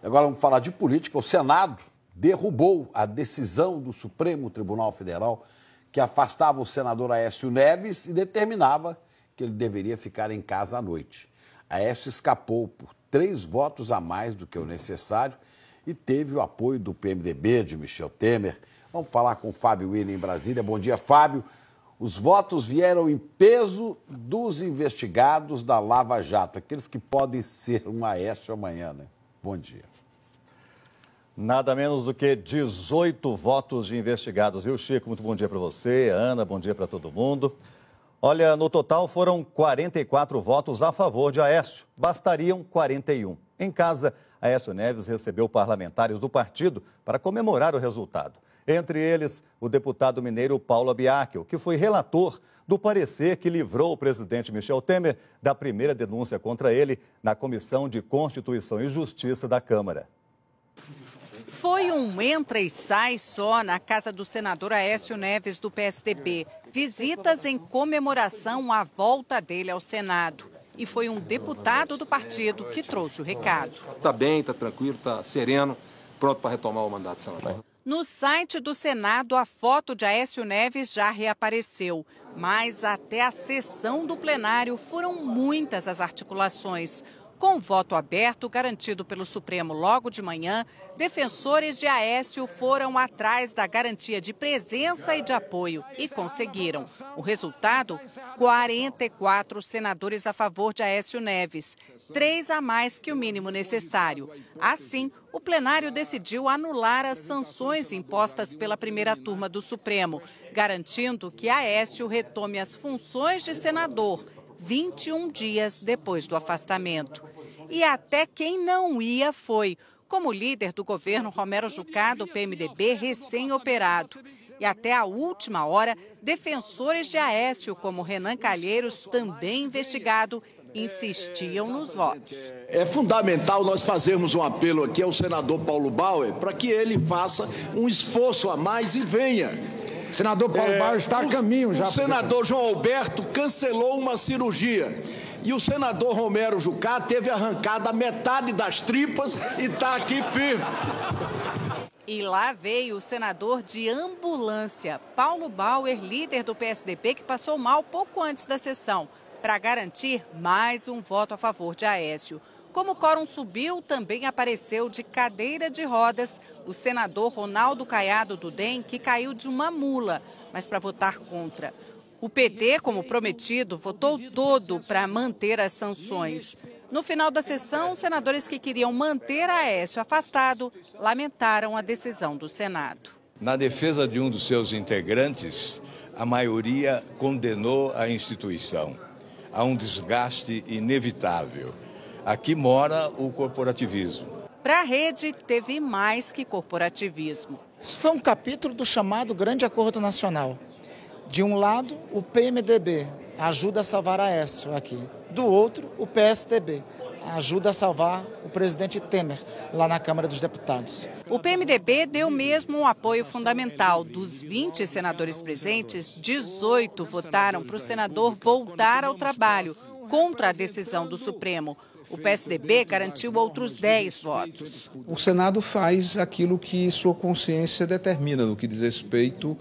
Agora vamos falar de política. O Senado derrubou a decisão do Supremo Tribunal Federal que afastava o senador Aécio Neves e determinava que ele deveria ficar em casa à noite. Aécio escapou por três votos a mais do que o necessário e teve o apoio do PMDB, de Michel Temer. Vamos falar com Fábio William em Brasília. Bom dia, Fábio. Os votos vieram em peso dos investigados da Lava Jato, aqueles que podem ser um Aécio amanhã, né? Bom dia. Nada menos do que 18 votos de investigados, viu, Chico? Muito bom dia para você, Ana, bom dia para todo mundo. Olha, no total foram 44 votos a favor de Aécio, bastariam 41. Em casa, Aécio Neves recebeu parlamentares do partido para comemorar o resultado. Entre eles, o deputado mineiro Paulo Biacchio, que foi relator do parecer que livrou o presidente Michel Temer da primeira denúncia contra ele na Comissão de Constituição e Justiça da Câmara. Foi um entra e sai só na casa do senador Aécio Neves do PSDB. Visitas em comemoração à volta dele ao Senado. E foi um deputado do partido que trouxe o recado. Está bem, está tranquilo, está sereno, pronto para retomar o mandato, senador. No site do Senado, a foto de Aécio Neves já reapareceu. Mas até a sessão do plenário foram muitas as articulações. Com voto aberto garantido pelo Supremo logo de manhã, defensores de Aécio foram atrás da garantia de presença e de apoio e conseguiram. O resultado: 44 senadores a favor de Aécio Neves, três a mais que o mínimo necessário. Assim, o plenário decidiu anular as sanções impostas pela primeira turma do Supremo, garantindo que Aécio retome as funções de senador 21 dias depois do afastamento e até quem não ia foi, como líder do governo Romero Jucá, do PMDB, recém-operado. E até a última hora, defensores de Aécio, como Renan Calheiros, também investigado, insistiam nos votos. É fundamental nós fazermos um apelo aqui ao senador Paulo Bauer para que ele faça um esforço a mais e venha. Senador Paulo é, Bauer está o, a caminho já. O senador João Alberto cancelou uma cirurgia e o senador Romero Jucá teve arrancada metade das tripas e está aqui firme. E lá veio o senador de ambulância, Paulo Bauer, líder do PSDB, que passou mal pouco antes da sessão, para garantir mais um voto a favor de Aécio. Como o quórum subiu, também apareceu de cadeira de rodas o senador Ronaldo Caiado do DEM, que caiu de uma mula, mas para votar contra. O PT, como prometido, votou todo para manter as sanções. No final da sessão, senadores que queriam manter Aécio afastado lamentaram a decisão do Senado. Na defesa de um dos seus integrantes, a maioria condenou a instituição a um desgaste inevitável. Aqui mora o corporativismo. Para a rede, teve mais que corporativismo. Isso foi um capítulo do chamado Grande Acordo Nacional. De um lado, o PMDB ajuda a salvar Aécio aqui. Do outro, o PSDB ajuda a salvar o presidente Temer lá na Câmara dos Deputados. O PMDB deu mesmo um apoio fundamental. Dos 20 senadores presentes, 18 votaram para o senador voltar ao trabalho, contra a decisão do Supremo. O PSDB garantiu outros 10 votos. O Senado faz aquilo que sua consciência determina no que diz respeito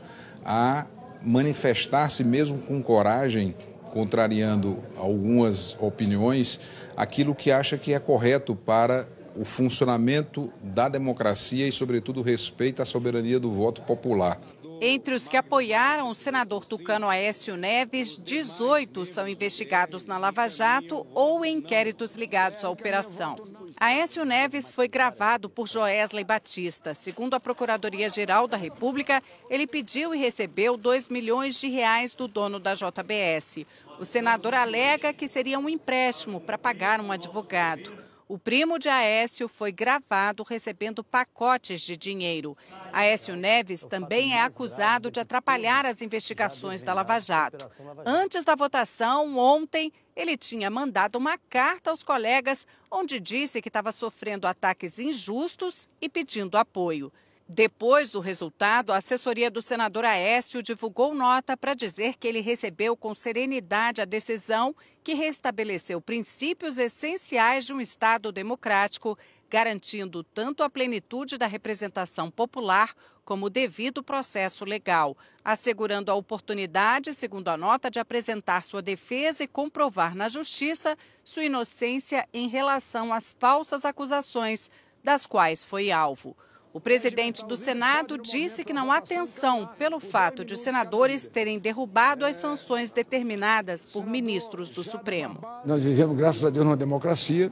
a manifestar-se mesmo com coragem, contrariando algumas opiniões, aquilo que acha que é correto para o funcionamento da democracia e, sobretudo, respeito à soberania do voto popular. Entre os que apoiaram o senador Tucano Aécio Neves, 18 são investigados na Lava Jato ou em inquéritos ligados à operação. Aécio Neves foi gravado por Joesley Batista. Segundo a Procuradoria-Geral da República, ele pediu e recebeu 2 milhões de reais do dono da JBS. O senador alega que seria um empréstimo para pagar um advogado. O primo de Aécio foi gravado recebendo pacotes de dinheiro. Aécio Neves também é acusado de atrapalhar né? as investigações da Lava Jato. Antes da votação, ontem, ele tinha mandado uma carta aos colegas onde disse que estava sofrendo ataques injustos e pedindo apoio. Depois do resultado, a assessoria do senador Aécio divulgou nota para dizer que ele recebeu com serenidade a decisão que restabeleceu princípios essenciais de um Estado democrático, garantindo tanto a plenitude da representação popular como o devido processo legal, assegurando a oportunidade, segundo a nota, de apresentar sua defesa e comprovar na Justiça sua inocência em relação às falsas acusações das quais foi alvo. O presidente do Senado disse que não há tensão pelo fato de os senadores terem derrubado as sanções determinadas por ministros do Supremo. Nós vivemos, graças a Deus, numa democracia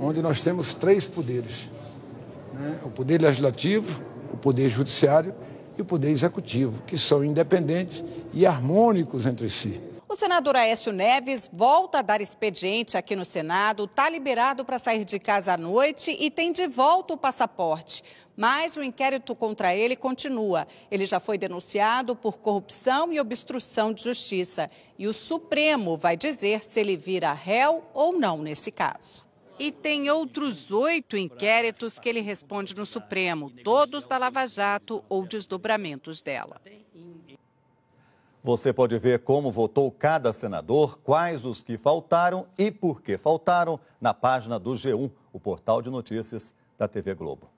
onde nós temos três poderes: né? o poder legislativo, o poder judiciário e o poder executivo, que são independentes e harmônicos entre si. O senador Aécio Neves volta a dar expediente aqui no Senado, está liberado para sair de casa à noite e tem de volta o passaporte. Mas o inquérito contra ele continua. Ele já foi denunciado por corrupção e obstrução de justiça. E o Supremo vai dizer se ele vira réu ou não nesse caso. E tem outros oito inquéritos que ele responde no Supremo, todos da Lava Jato ou desdobramentos dela. Você pode ver como votou cada senador, quais os que faltaram e por que faltaram na página do G1, o portal de notícias da TV Globo.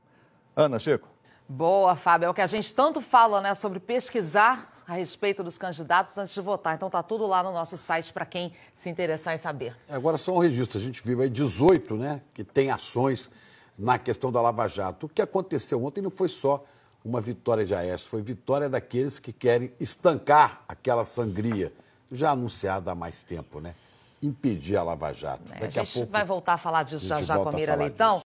Ana, Chico. Boa, Fábio. É o que a gente tanto fala, né, sobre pesquisar a respeito dos candidatos antes de votar. Então tá tudo lá no nosso site para quem se interessar em saber. É, agora só um registro, a gente vive aí 18, né, que tem ações na questão da Lava Jato. O que aconteceu ontem não foi só uma vitória de Aécio, foi vitória daqueles que querem estancar aquela sangria, já anunciada há mais tempo, né? Impedir a Lava Jato. É, a gente a pouco, vai voltar a falar disso a já já com a Mira Leitão. Disso.